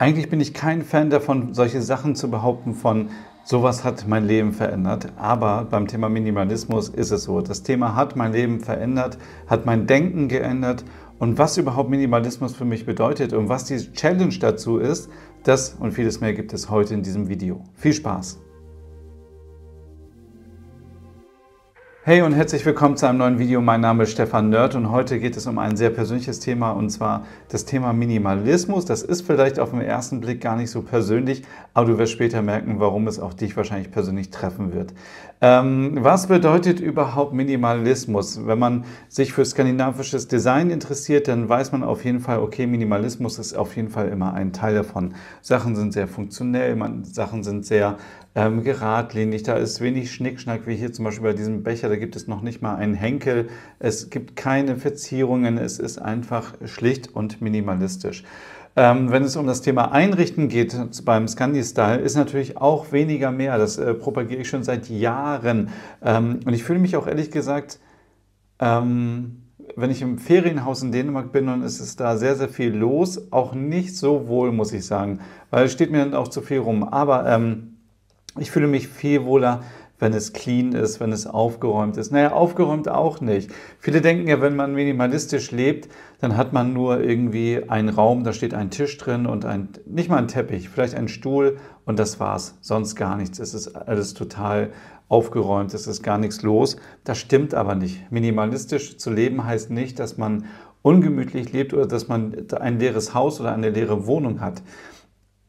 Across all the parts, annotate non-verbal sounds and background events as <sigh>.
Eigentlich bin ich kein Fan davon, solche Sachen zu behaupten von sowas hat mein Leben verändert. Aber beim Thema Minimalismus ist es so. Das Thema hat mein Leben verändert, hat mein Denken geändert. Und was überhaupt Minimalismus für mich bedeutet und was die Challenge dazu ist, das und vieles mehr gibt es heute in diesem Video. Viel Spaß! Hey und herzlich willkommen zu einem neuen Video. Mein Name ist Stefan Nerd und heute geht es um ein sehr persönliches Thema und zwar das Thema Minimalismus. Das ist vielleicht auf den ersten Blick gar nicht so persönlich, aber du wirst später merken, warum es auch dich wahrscheinlich persönlich treffen wird. Ähm, was bedeutet überhaupt Minimalismus? Wenn man sich für skandinavisches Design interessiert, dann weiß man auf jeden Fall, okay, Minimalismus ist auf jeden Fall immer ein Teil davon. Sachen sind sehr funktionell, man, Sachen sind sehr ähm, geradlinig, da ist wenig Schnickschnack, wie hier zum Beispiel bei diesem Becher, gibt es noch nicht mal einen Henkel, es gibt keine Verzierungen, es ist einfach schlicht und minimalistisch. Ähm, wenn es um das Thema Einrichten geht beim Scandi-Style, ist natürlich auch weniger mehr. Das äh, propagiere ich schon seit Jahren. Ähm, und ich fühle mich auch ehrlich gesagt, ähm, wenn ich im Ferienhaus in Dänemark bin und es ist da sehr, sehr viel los, auch nicht so wohl, muss ich sagen, weil es steht mir dann auch zu viel rum. Aber ich fühle mich viel wohler wenn es clean ist, wenn es aufgeräumt ist. Naja, aufgeräumt auch nicht. Viele denken ja, wenn man minimalistisch lebt, dann hat man nur irgendwie einen Raum, da steht ein Tisch drin und ein, nicht mal ein Teppich, vielleicht ein Stuhl und das war's. Sonst gar nichts. Es ist alles total aufgeräumt, es ist gar nichts los. Das stimmt aber nicht. Minimalistisch zu leben heißt nicht, dass man ungemütlich lebt oder dass man ein leeres Haus oder eine leere Wohnung hat.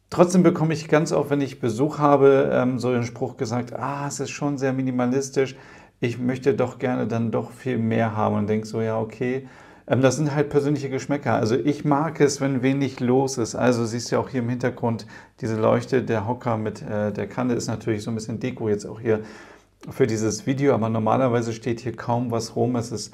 Trotzdem bekomme ich ganz oft, wenn ich Besuch habe, ähm, so den Spruch gesagt, ah, es ist schon sehr minimalistisch, ich möchte doch gerne dann doch viel mehr haben und denke so, ja, okay. Ähm, das sind halt persönliche Geschmäcker. Also ich mag es, wenn wenig los ist. Also siehst du ja auch hier im Hintergrund diese Leuchte, der Hocker mit äh, der Kanne ist natürlich so ein bisschen Deko jetzt auch hier für dieses Video, aber normalerweise steht hier kaum was rum. Es ist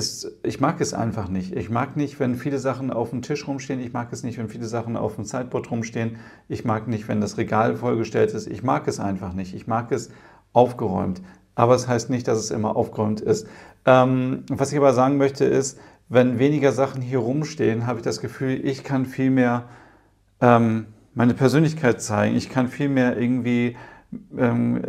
es, ich mag es einfach nicht. Ich mag nicht, wenn viele Sachen auf dem Tisch rumstehen. Ich mag es nicht, wenn viele Sachen auf dem Sideboard rumstehen. Ich mag nicht, wenn das Regal vollgestellt ist. Ich mag es einfach nicht. Ich mag es aufgeräumt. Aber es heißt nicht, dass es immer aufgeräumt ist. Ähm, was ich aber sagen möchte ist, wenn weniger Sachen hier rumstehen, habe ich das Gefühl, ich kann viel mehr ähm, meine Persönlichkeit zeigen. Ich kann viel mehr irgendwie ähm,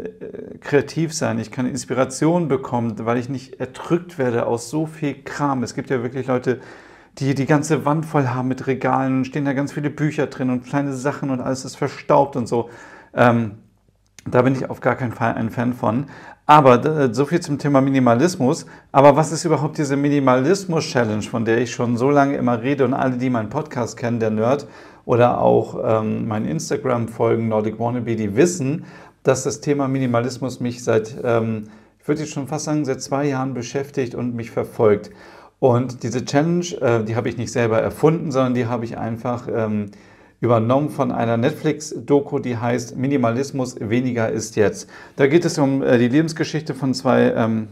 kreativ sein, ich kann Inspiration bekommen, weil ich nicht erdrückt werde aus so viel Kram. Es gibt ja wirklich Leute, die die ganze Wand voll haben mit Regalen und stehen da ganz viele Bücher drin und kleine Sachen und alles ist verstaubt und so. Ähm, da bin ich auf gar keinen Fall ein Fan von. Aber äh, so viel zum Thema Minimalismus. Aber was ist überhaupt diese Minimalismus-Challenge, von der ich schon so lange immer rede und alle, die meinen Podcast kennen, der Nerd oder auch ähm, mein Instagram folgen, Nordic Wannabe, die wissen, dass das Thema Minimalismus mich seit, ähm, ich würde jetzt schon fast sagen, seit zwei Jahren beschäftigt und mich verfolgt. Und diese Challenge, äh, die habe ich nicht selber erfunden, sondern die habe ich einfach ähm, übernommen von einer Netflix-Doku, die heißt Minimalismus weniger ist jetzt. Da geht es um äh, die Lebensgeschichte von zwei, ähm,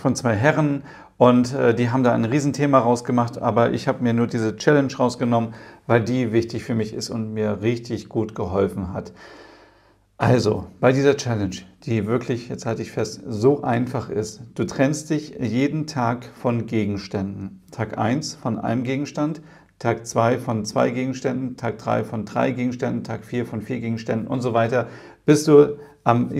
von zwei Herren und äh, die haben da ein Riesenthema rausgemacht, aber ich habe mir nur diese Challenge rausgenommen, weil die wichtig für mich ist und mir richtig gut geholfen hat. Also, bei dieser Challenge, die wirklich, jetzt halte ich fest, so einfach ist, du trennst dich jeden Tag von Gegenständen. Tag 1 von einem Gegenstand, Tag 2 von zwei Gegenständen, Tag 3 von drei Gegenständen, Tag 4 von vier Gegenständen und so weiter, bis du am,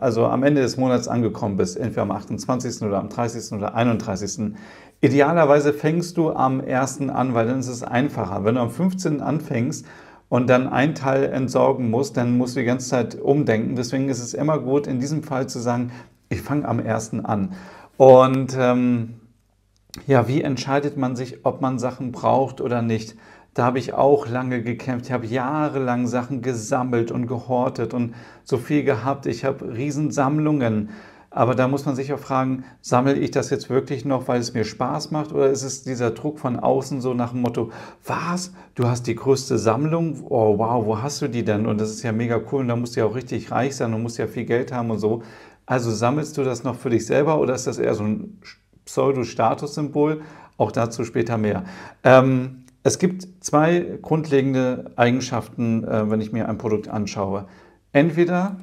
also am Ende des Monats angekommen bist, entweder am 28. oder am 30. oder 31. Idealerweise fängst du am 1. an, weil dann ist es einfacher. Wenn du am 15. anfängst, und dann ein Teil entsorgen muss, dann muss die ganze Zeit umdenken. Deswegen ist es immer gut, in diesem Fall zu sagen, ich fange am ersten an. Und ähm, ja, wie entscheidet man sich, ob man Sachen braucht oder nicht? Da habe ich auch lange gekämpft. Ich habe jahrelang Sachen gesammelt und gehortet und so viel gehabt. Ich habe Riesensammlungen. Sammlungen aber da muss man sich auch fragen, sammle ich das jetzt wirklich noch, weil es mir Spaß macht? Oder ist es dieser Druck von außen so nach dem Motto, was? Du hast die größte Sammlung? Oh wow, wo hast du die denn? Und das ist ja mega cool und da musst du ja auch richtig reich sein und musst ja viel Geld haben und so. Also sammelst du das noch für dich selber oder ist das eher so ein Pseudo-Statussymbol? Auch dazu später mehr. Ähm, es gibt zwei grundlegende Eigenschaften, äh, wenn ich mir ein Produkt anschaue. Entweder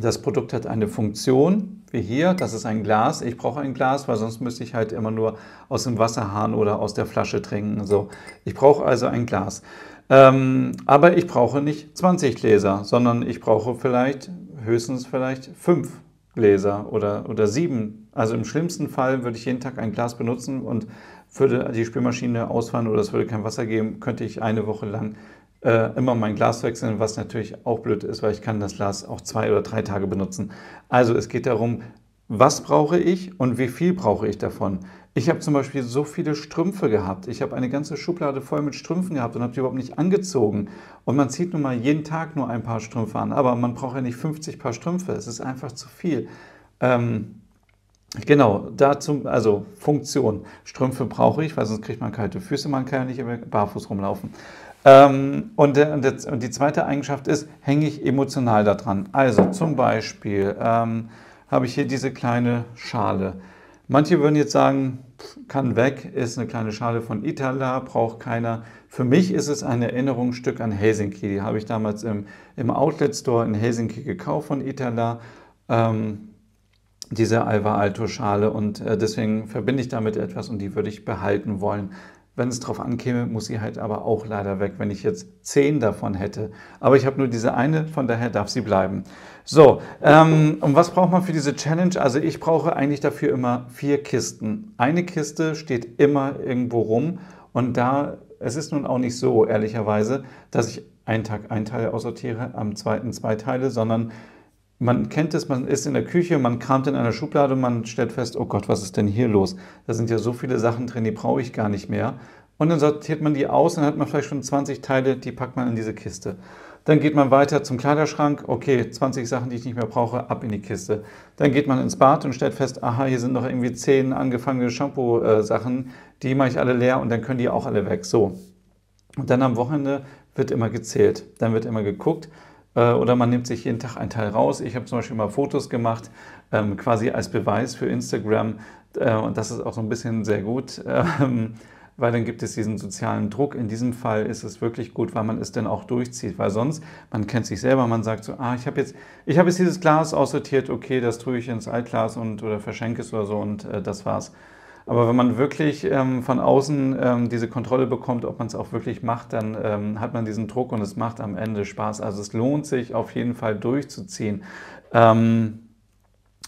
das Produkt hat eine Funktion, wie hier, das ist ein Glas, ich brauche ein Glas, weil sonst müsste ich halt immer nur aus dem Wasserhahn oder aus der Flasche trinken. So, ich brauche also ein Glas. Ähm, aber ich brauche nicht 20 Gläser, sondern ich brauche vielleicht, höchstens vielleicht fünf Gläser oder, oder sieben. Also im schlimmsten Fall würde ich jeden Tag ein Glas benutzen und würde die Spülmaschine ausfahren oder es würde kein Wasser geben, könnte ich eine Woche lang äh, immer mein Glas wechseln, was natürlich auch blöd ist, weil ich kann das Glas auch zwei oder drei Tage benutzen. Also es geht darum, was brauche ich und wie viel brauche ich davon. Ich habe zum Beispiel so viele Strümpfe gehabt. Ich habe eine ganze Schublade voll mit Strümpfen gehabt und habe die überhaupt nicht angezogen. Und man zieht nun mal jeden Tag nur ein paar Strümpfe an, aber man braucht ja nicht 50 Paar Strümpfe. Es ist einfach zu viel. Ähm, genau, dazu, also Funktion. Strümpfe brauche ich, weil sonst kriegt man kalte Füße, man kann ja nicht barfuß rumlaufen. Ähm, und, äh, und, und, die zweite Eigenschaft ist, hänge ich emotional daran. Also zum Beispiel ähm, habe ich hier diese kleine Schale. Manche würden jetzt sagen, kann weg, ist eine kleine Schale von Itala, braucht keiner. Für mich ist es ein Erinnerungsstück an Helsinki. Die habe ich damals im, im Outlet Store in Helsinki gekauft von Itala. Ähm, diese Alva Alto Schale und äh, deswegen verbinde ich damit etwas und die würde ich behalten wollen. Wenn es drauf ankäme, muss sie halt aber auch leider weg, wenn ich jetzt zehn davon hätte. Aber ich habe nur diese eine, von daher darf sie bleiben. So, ähm, und was braucht man für diese Challenge? Also ich brauche eigentlich dafür immer vier Kisten. Eine Kiste steht immer irgendwo rum und da, es ist nun auch nicht so, ehrlicherweise, dass ich einen Tag ein Teil aussortiere, am zweiten zwei Teile, sondern man kennt es, man ist in der Küche, man kramt in einer Schublade und man stellt fest, oh Gott, was ist denn hier los? Da sind ja so viele Sachen drin, die brauche ich gar nicht mehr. Und dann sortiert man die aus dann hat man vielleicht schon 20 Teile, die packt man in diese Kiste. Dann geht man weiter zum Kleiderschrank, okay, 20 Sachen, die ich nicht mehr brauche, ab in die Kiste. Dann geht man ins Bad und stellt fest, aha, hier sind noch irgendwie 10 angefangene Shampoo-Sachen, die mache ich alle leer und dann können die auch alle weg. So. Und dann am Wochenende wird immer gezählt, dann wird immer geguckt, äh, oder man nimmt sich jeden Tag einen Teil raus. Ich habe zum Beispiel mal Fotos gemacht, ähm, quasi als Beweis für Instagram. Äh, und das ist auch so ein bisschen sehr gut, ähm, weil dann gibt es diesen sozialen Druck. In diesem Fall ist es wirklich gut, weil man es dann auch durchzieht. Weil sonst, man kennt sich selber, man sagt so, ah, ich habe jetzt, hab jetzt dieses Glas aussortiert, okay, das tue ich ins Altglas und, oder verschenke es oder so und äh, das war's. Aber wenn man wirklich ähm, von außen ähm, diese Kontrolle bekommt, ob man es auch wirklich macht, dann ähm, hat man diesen Druck und es macht am Ende Spaß. Also es lohnt sich auf jeden Fall durchzuziehen. Ähm,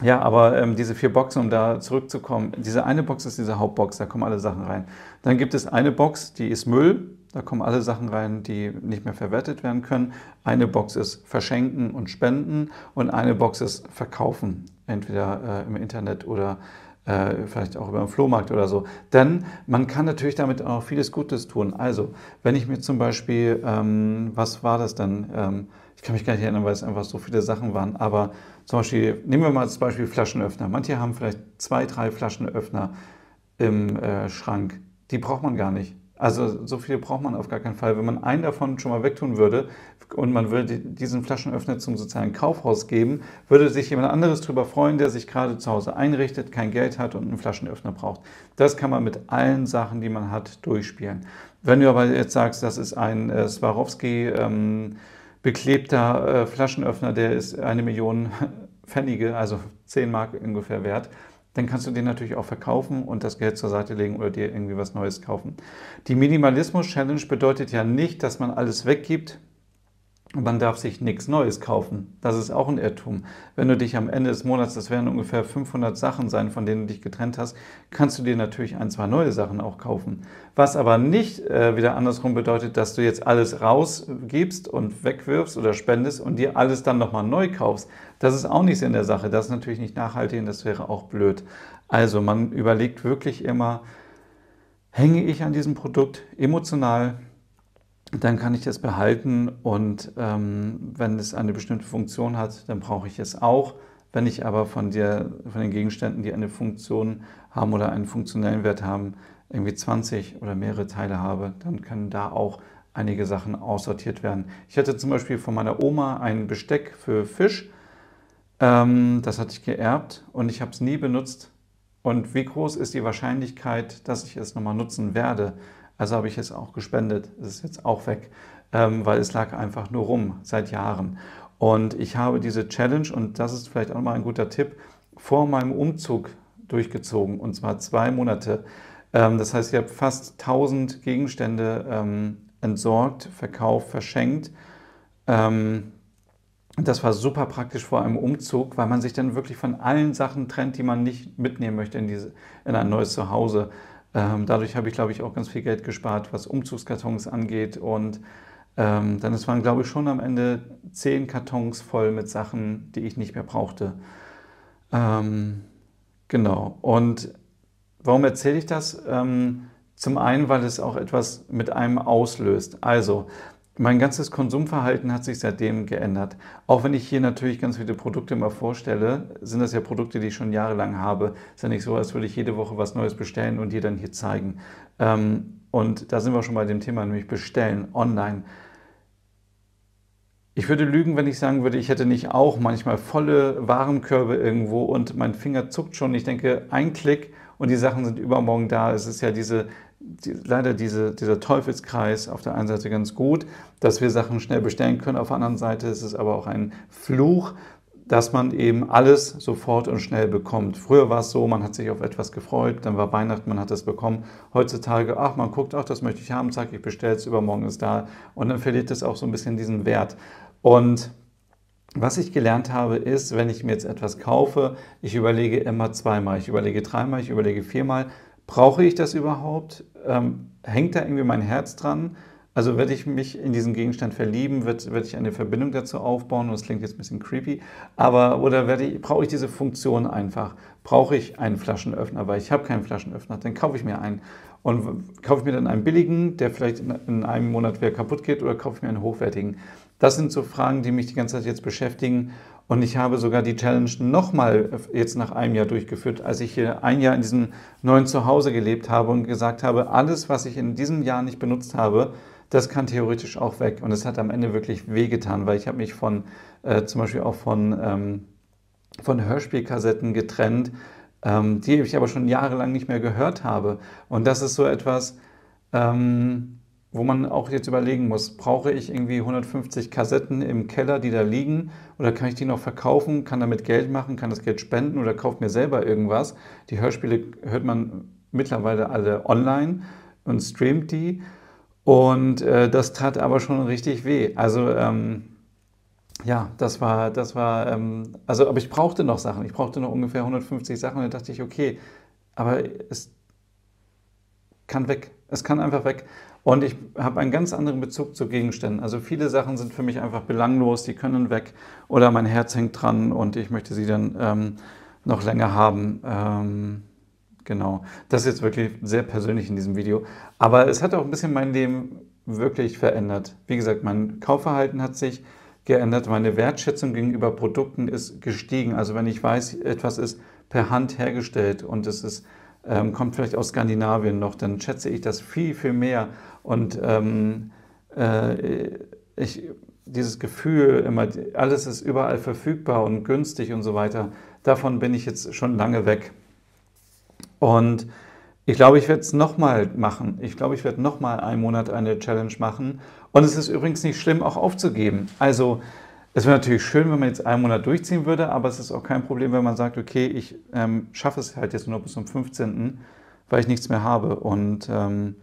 ja, aber ähm, diese vier Boxen, um da zurückzukommen, diese eine Box ist diese Hauptbox, da kommen alle Sachen rein. Dann gibt es eine Box, die ist Müll, da kommen alle Sachen rein, die nicht mehr verwertet werden können. Eine Box ist Verschenken und Spenden und eine Box ist Verkaufen, entweder äh, im Internet oder äh, äh, vielleicht auch über den Flohmarkt oder so. Denn man kann natürlich damit auch vieles Gutes tun. Also, wenn ich mir zum Beispiel, ähm, was war das denn? Ähm, ich kann mich gar nicht erinnern, weil es einfach so viele Sachen waren, aber zum Beispiel, nehmen wir mal zum Beispiel Flaschenöffner. Manche haben vielleicht zwei, drei Flaschenöffner im äh, Schrank. Die braucht man gar nicht. Also so viele braucht man auf gar keinen Fall. Wenn man einen davon schon mal wegtun würde und man würde diesen Flaschenöffner zum sozialen Kaufhaus geben, würde sich jemand anderes darüber freuen, der sich gerade zu Hause einrichtet, kein Geld hat und einen Flaschenöffner braucht. Das kann man mit allen Sachen, die man hat, durchspielen. Wenn du aber jetzt sagst, das ist ein äh, Swarovski ähm, beklebter äh, Flaschenöffner, der ist eine Million <laughs> Pfennige, also 10 Mark ungefähr wert, dann kannst du den natürlich auch verkaufen und das Geld zur Seite legen oder dir irgendwie was Neues kaufen. Die Minimalismus-Challenge bedeutet ja nicht, dass man alles weggibt, man darf sich nichts Neues kaufen. Das ist auch ein Irrtum. Wenn du dich am Ende des Monats, das werden ungefähr 500 Sachen sein, von denen du dich getrennt hast, kannst du dir natürlich ein, zwei neue Sachen auch kaufen. Was aber nicht äh, wieder andersrum bedeutet, dass du jetzt alles rausgibst und wegwirfst oder spendest und dir alles dann nochmal neu kaufst. Das ist auch nichts in der Sache. Das ist natürlich nicht nachhaltig und das wäre auch blöd. Also man überlegt wirklich immer, hänge ich an diesem Produkt emotional? dann kann ich das behalten und ähm, wenn es eine bestimmte Funktion hat, dann brauche ich es auch. Wenn ich aber von, der, von den Gegenständen, die eine Funktion haben oder einen funktionellen Wert haben, irgendwie 20 oder mehrere Teile habe, dann können da auch einige Sachen aussortiert werden. Ich hatte zum Beispiel von meiner Oma ein Besteck für Fisch. Ähm, das hatte ich geerbt und ich habe es nie benutzt. Und wie groß ist die Wahrscheinlichkeit, dass ich es nochmal nutzen werde? Also habe ich es auch gespendet. Es ist jetzt auch weg, ähm, weil es lag einfach nur rum seit Jahren. Und ich habe diese Challenge, und das ist vielleicht auch mal ein guter Tipp, vor meinem Umzug durchgezogen, und zwar zwei Monate. Ähm, das heißt, ich habe fast 1000 Gegenstände ähm, entsorgt, verkauft, verschenkt. das war super praktisch vor einem Umzug, weil man sich dann wirklich von allen Sachen trennt, die man nicht mitnehmen möchte in, diese, in ein neues Zuhause. Ähm, dadurch habe ich, glaube ich, auch ganz viel Geld gespart, was Umzugskartons angeht. Und ähm, dann es waren, glaube ich, schon am Ende zehn Kartons voll mit Sachen, die ich nicht mehr brauchte. Ähm, genau. Und warum erzähle ich das? Ähm, zum einen, weil es auch etwas mit einem auslöst. Also, mein ganzes Konsumverhalten hat sich seitdem geändert. Auch wenn ich hier natürlich ganz viele Produkte mal vorstelle, sind das ja Produkte, die ich schon jahrelang habe. Ist ja nicht so, als würde ich jede Woche was Neues bestellen und dir dann hier zeigen. Ähm, und da sind wir schon bei dem Thema, nämlich bestellen online. Ich würde lügen, wenn ich sagen würde, ich hätte nicht auch manchmal volle Warenkörbe irgendwo und mein Finger zuckt schon. Ich denke, ein Klick und die Sachen sind übermorgen da. Es ist ja diese die, leider diese, dieser Teufelskreis auf der einen Seite ganz gut, dass wir Sachen schnell bestellen können, auf der anderen Seite ist es aber auch ein Fluch, dass man eben alles sofort und schnell bekommt. Früher war es so, man hat sich auf etwas gefreut, dann war Weihnachten, man hat es bekommen. Heutzutage, ach, man guckt, ach, das möchte ich haben, zack, ich bestelle es, übermorgen ist da. Und dann verliert es auch so ein bisschen diesen Wert. Und was ich gelernt habe, ist, wenn ich mir jetzt etwas kaufe, ich überlege immer zweimal, ich überlege dreimal, ich überlege viermal, Brauche ich das überhaupt? Ähm, hängt da irgendwie mein Herz dran? Also werde ich mich in diesen Gegenstand verlieben, werde ich eine Verbindung dazu aufbauen, das klingt jetzt ein bisschen creepy, aber oder werde ich, brauche ich diese Funktion einfach? Brauche ich einen Flaschenöffner, weil ich habe keinen Flaschenöffner, dann kaufe ich mir einen. Und kaufe ich mir dann einen billigen, der vielleicht in einem Monat wieder kaputt geht, oder kaufe ich mir einen hochwertigen? Das sind so Fragen, die mich die ganze Zeit jetzt beschäftigen und ich habe sogar die Challenge nochmal jetzt nach einem Jahr durchgeführt, als ich hier ein Jahr in diesem neuen Zuhause gelebt habe und gesagt habe, alles, was ich in diesem Jahr nicht benutzt habe, das kann theoretisch auch weg. Und es hat am Ende wirklich wehgetan, weil ich habe mich von äh, zum Beispiel auch von, ähm, von Hörspielkassetten getrennt, ähm, die ich aber schon jahrelang nicht mehr gehört habe. Und das ist so etwas, ähm, wo man auch jetzt überlegen muss, brauche ich irgendwie 150 Kassetten im Keller, die da liegen, oder kann ich die noch verkaufen, kann damit Geld machen, kann das Geld spenden oder kauft mir selber irgendwas. Die Hörspiele hört man mittlerweile alle online und streamt die. Und äh, das tat aber schon richtig weh. Also ähm, ja, das war, das war, ähm, also aber ich brauchte noch Sachen. Ich brauchte noch ungefähr 150 Sachen und da dachte ich, okay, aber es kann weg. Es kann einfach weg. Und ich habe einen ganz anderen Bezug zu Gegenständen. Also viele Sachen sind für mich einfach belanglos, die können weg oder mein Herz hängt dran und ich möchte sie dann ähm, noch länger haben. Ähm, genau. Das ist jetzt wirklich sehr persönlich in diesem Video. Aber es hat auch ein bisschen mein Leben wirklich verändert. Wie gesagt, mein Kaufverhalten hat sich geändert. Meine Wertschätzung gegenüber Produkten ist gestiegen. Also wenn ich weiß, etwas ist per Hand hergestellt und es ist, ähm, kommt vielleicht aus Skandinavien noch, dann schätze ich das viel, viel mehr und mhm. ähm, äh, ich, dieses Gefühl, immer, alles ist überall verfügbar und günstig und so weiter, davon bin ich jetzt schon lange weg. Und ich glaube, ich werde es nochmal machen. Ich glaube, ich werde nochmal einen Monat eine Challenge machen. Und es ist übrigens nicht schlimm, auch aufzugeben. Also, es wäre natürlich schön, wenn man jetzt einen Monat durchziehen würde, aber es ist auch kein Problem, wenn man sagt, okay, ich ähm, schaffe es halt jetzt nur bis zum 15., weil ich nichts mehr habe. Und ähm,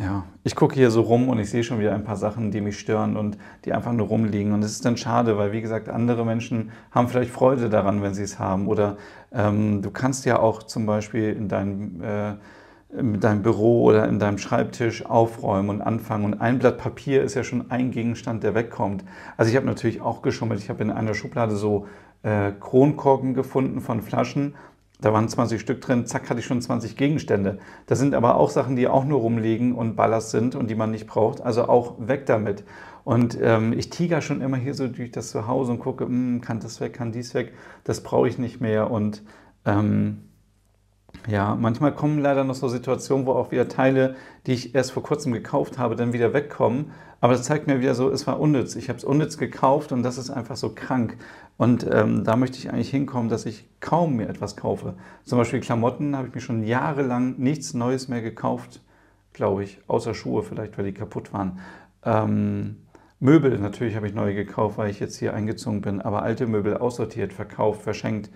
ja, ich gucke hier so rum und ich sehe schon wieder ein paar Sachen, die mich stören und die einfach nur rumliegen. Und es ist dann schade, weil wie gesagt, andere Menschen haben vielleicht Freude daran, wenn sie es haben. Oder ähm, du kannst ja auch zum Beispiel in deinem, äh, in deinem Büro oder in deinem Schreibtisch aufräumen und anfangen. Und ein Blatt Papier ist ja schon ein Gegenstand, der wegkommt. Also ich habe natürlich auch geschummelt. Ich habe in einer Schublade so äh, Kronkorken gefunden von Flaschen da waren 20 Stück drin, zack, hatte ich schon 20 Gegenstände. Das sind aber auch Sachen, die auch nur rumliegen und Ballast sind und die man nicht braucht. Also auch weg damit. Und ähm, ich tiger schon immer hier so durch das Zuhause und gucke, hm, kann das weg, kann dies weg, das brauche ich nicht mehr. Und ähm, ja, manchmal kommen leider noch so Situationen, wo auch wieder Teile, die ich erst vor kurzem gekauft habe, dann wieder wegkommen. Aber das zeigt mir wieder so, es war unnütz. Ich habe es unnütz gekauft und das ist einfach so krank. Und ähm, da möchte ich eigentlich hinkommen, dass ich kaum mir etwas kaufe. Zum Beispiel Klamotten habe ich mir schon jahrelang nichts Neues mehr gekauft, glaube ich, außer Schuhe vielleicht, weil die kaputt waren. Ähm, Möbel natürlich habe ich neue gekauft, weil ich jetzt hier eingezogen bin, aber alte Möbel aussortiert, verkauft, verschenkt.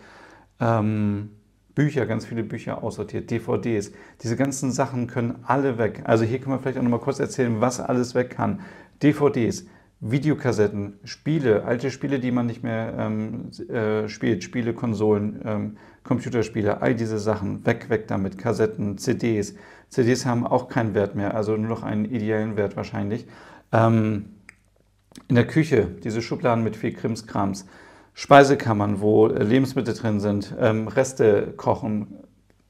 Ähm, Bücher, ganz viele Bücher aussortiert, DVDs. Diese ganzen Sachen können alle weg. Also hier können wir vielleicht auch nochmal kurz erzählen, was alles weg kann. DVDs, Videokassetten, Spiele, alte Spiele, die man nicht mehr ähm, äh, spielt, Spiele, Konsolen, ähm, Computerspiele, all diese Sachen, weg, weg damit, Kassetten, CDs. CDs haben auch keinen Wert mehr, also nur noch einen ideellen Wert wahrscheinlich. Ähm, in der Küche, diese Schubladen mit viel Krimskrams. Speisekammern, wo äh, Lebensmittel drin sind, ähm, Reste kochen,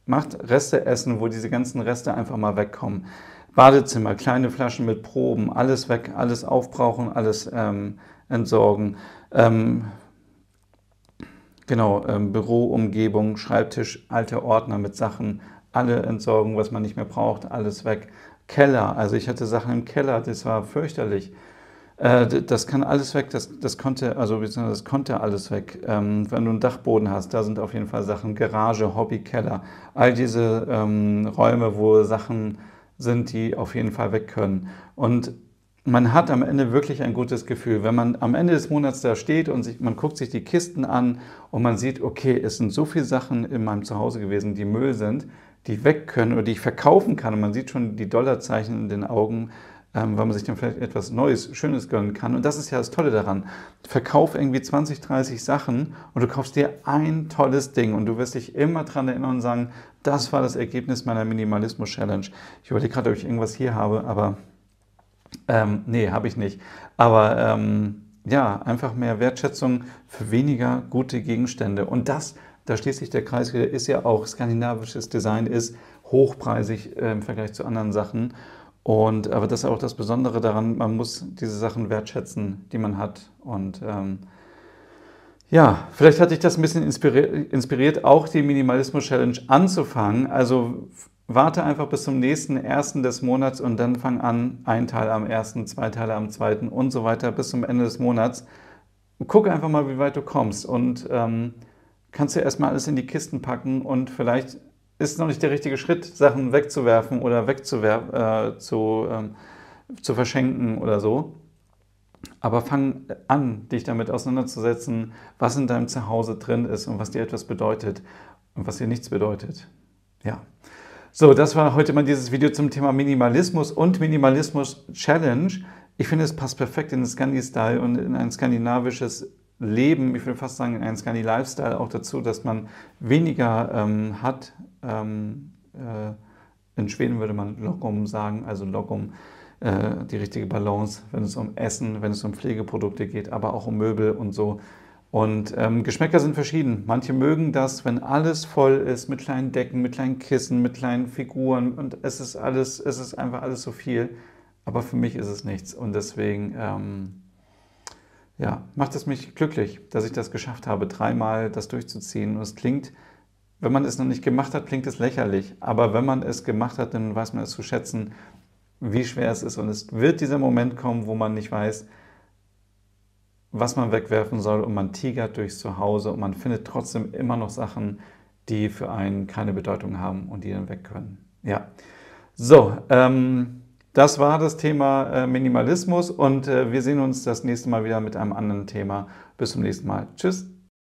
macht Reste essen, wo diese ganzen Reste einfach mal wegkommen. Badezimmer, kleine Flaschen mit Proben, alles weg, alles aufbrauchen, alles ähm, entsorgen. Ähm, genau, ähm, Büroumgebung, Schreibtisch, alte Ordner mit Sachen, alle entsorgen, was man nicht mehr braucht, alles weg. Keller, also ich hatte Sachen im Keller, das war fürchterlich. Äh, das kann alles weg, das, das konnte, also beziehungsweise das konnte alles weg. Ähm, wenn du einen Dachboden hast, da sind auf jeden Fall Sachen, Garage, Hobby, Keller, all diese ähm, Räume, wo Sachen sind, die auf jeden Fall weg können. Und man hat am Ende wirklich ein gutes Gefühl, wenn man am Ende des Monats da steht und sich, man guckt sich die Kisten an und man sieht, okay, es sind so viele Sachen in meinem Zuhause gewesen, die Müll sind, die weg können oder die ich verkaufen kann. Und man sieht schon die Dollarzeichen in den Augen ähm, weil man sich dann vielleicht etwas Neues, Schönes gönnen kann. Und das ist ja das Tolle daran. Verkauf irgendwie 20, 30 Sachen und du kaufst dir ein tolles Ding und du wirst dich immer dran erinnern und sagen, das war das Ergebnis meiner Minimalismus-Challenge. Ich überlege gerade, ob ich irgendwas hier habe, aber ähm, nee, habe ich nicht. Aber ähm, ja, einfach mehr Wertschätzung für weniger gute Gegenstände. Und das, da schließt sich der Kreis wieder, ist ja auch skandinavisches Design, ist hochpreisig äh, im Vergleich zu anderen Sachen. Und aber das ist auch das Besondere daran, man muss diese Sachen wertschätzen, die man hat. Und ähm, ja, vielleicht hat dich das ein bisschen inspiriert, inspiriert, auch die Minimalismus Challenge anzufangen. Also warte einfach bis zum nächsten ersten des Monats und dann fang an, ein Teil am ersten, zwei Teile am zweiten und so weiter bis zum Ende des Monats. Guck einfach mal, wie weit du kommst und ähm, kannst du erstmal alles in die Kisten packen und vielleicht ist noch nicht der richtige Schritt, Sachen wegzuwerfen oder wegzuwerfen, äh, zu, ähm, zu verschenken oder so. Aber fang an, dich damit auseinanderzusetzen, was in deinem Zuhause drin ist und was dir etwas bedeutet und was dir nichts bedeutet. Ja. So, das war heute mal dieses Video zum Thema Minimalismus und Minimalismus Challenge. Ich finde, es passt perfekt in den Scandi-Style und in ein skandinavisches Leben, ich würde fast sagen, in einen Scandi-Lifestyle auch dazu, dass man weniger ähm, hat. Ähm, äh, in Schweden würde man Lockum sagen, also Lockum, äh, die richtige Balance, wenn es um Essen, wenn es um Pflegeprodukte geht, aber auch um Möbel und so. Und ähm, Geschmäcker sind verschieden. Manche mögen das, wenn alles voll ist, mit kleinen Decken, mit kleinen Kissen, mit kleinen Figuren und es ist alles, es ist einfach alles so viel. Aber für mich ist es nichts und deswegen ähm, ja, macht es mich glücklich, dass ich das geschafft habe, dreimal das durchzuziehen. Und es klingt, wenn man es noch nicht gemacht hat, klingt es lächerlich. Aber wenn man es gemacht hat, dann weiß man es zu schätzen, wie schwer es ist. Und es wird dieser Moment kommen, wo man nicht weiß, was man wegwerfen soll. Und man tigert durchs Zuhause und man findet trotzdem immer noch Sachen, die für einen keine Bedeutung haben und die dann weg können. Ja. So, ähm, das war das Thema äh, Minimalismus und äh, wir sehen uns das nächste Mal wieder mit einem anderen Thema. Bis zum nächsten Mal. Tschüss.